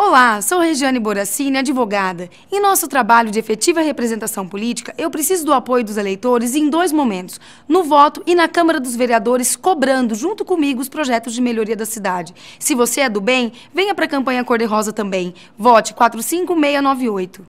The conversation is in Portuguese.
Olá, sou Regiane Boracini, advogada. Em nosso trabalho de efetiva representação política, eu preciso do apoio dos eleitores em dois momentos, no voto e na Câmara dos Vereadores, cobrando junto comigo os projetos de melhoria da cidade. Se você é do bem, venha para a campanha Cor-de-Rosa também. Vote 45698.